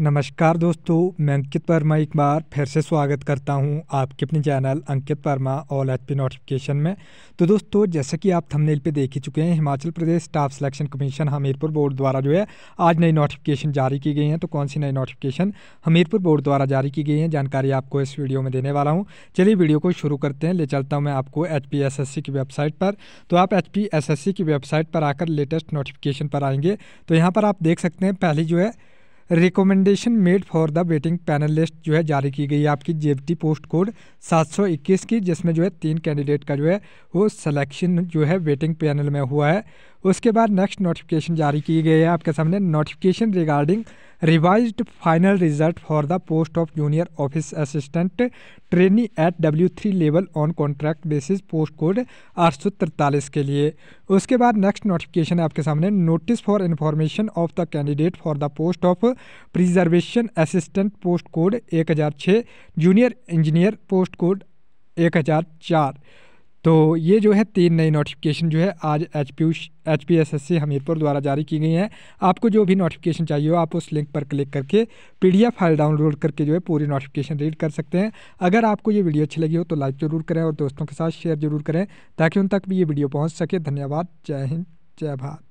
नमस्कार दोस्तों मैं अंकित वर्मा एक बार फिर से स्वागत करता हूं आपके अपने channel Ankit Verma all H P notification में तो दोस्तों जैसा कि आप थंबनेल पे देख ही चुके हैं Himachal Pradesh staff selection commission Hamirpur board द्वारा जो है आज नई नोटिफिकेशन जारी की गई है तो कौन सी नई नोटिफिकेशन हमीरपुर बोर्ड द्वारा जारी की गई है जानकारी आपको इस वीडियो में देने वाला हूँ चलिए वीडियो को शुरू करते हैं ले चलता हूँ मैं आपको एच की वेबसाइट पर तो आप एच की वेबसाइट पर आकर लेटेस्ट नोटिफिकेशन पर आएंगे तो यहाँ पर आप देख सकते हैं पहली जो है recommendation made for the waiting panel list जो है जारी की गई है आपकी जे पोस्ट कोड 721 की जिसमें जो है तीन कैंडिडेट का जो है वो सिलेक्शन जो है वेटिंग पैनल में हुआ है उसके बाद नेक्स्ट नोटिफिकेशन जारी की गई है आपके सामने notification regarding revise final result for the post of junior office assistant trainee at W three level on contract basis post code आठ सौ तिरतालीस के लिए उसके बाद नेक्स्ट नोटिफिकेशन आपके सामने notice for information of the candidate for the post of preservation assistant post code एक हज़ार छः जूनियर इंजीनियर पोस्ट कोड एक हज़ार चार तो ये जो है तीन नई नोटिफिकेशन जो है आज H P H P S S C Hamirpur द्वारा जारी की गई हैं आपको जो भी नोटिफिकेशन चाहिए हो आप उस लिंक पर क्लिक करके P D F file download करके जो है पूरी नोटिफिकेशन रीड कर सकते हैं अगर आपको ये वीडियो अच्छी लगी हो तो लाइक ज़रूर करें और दोस्तों के साथ शेयर जरूर करें ताकि उन तक भी ये वीडियो पहुँच सके धन्यवाद जय हिंद जय भारत